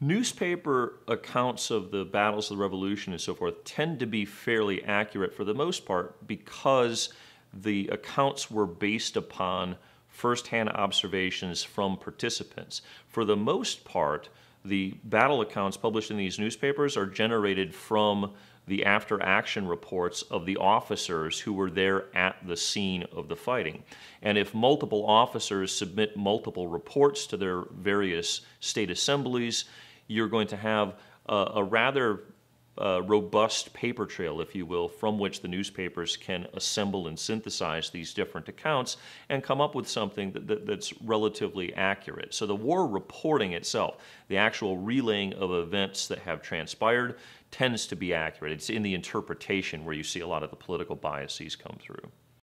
Newspaper accounts of the battles of the Revolution and so forth tend to be fairly accurate for the most part because the accounts were based upon firsthand observations from participants. For the most part, the battle accounts published in these newspapers are generated from the after action reports of the officers who were there at the scene of the fighting. And if multiple officers submit multiple reports to their various state assemblies, you're going to have a, a rather uh, robust paper trail, if you will, from which the newspapers can assemble and synthesize these different accounts and come up with something that, that, that's relatively accurate. So the war reporting itself, the actual relaying of events that have transpired, tends to be accurate. It's in the interpretation where you see a lot of the political biases come through.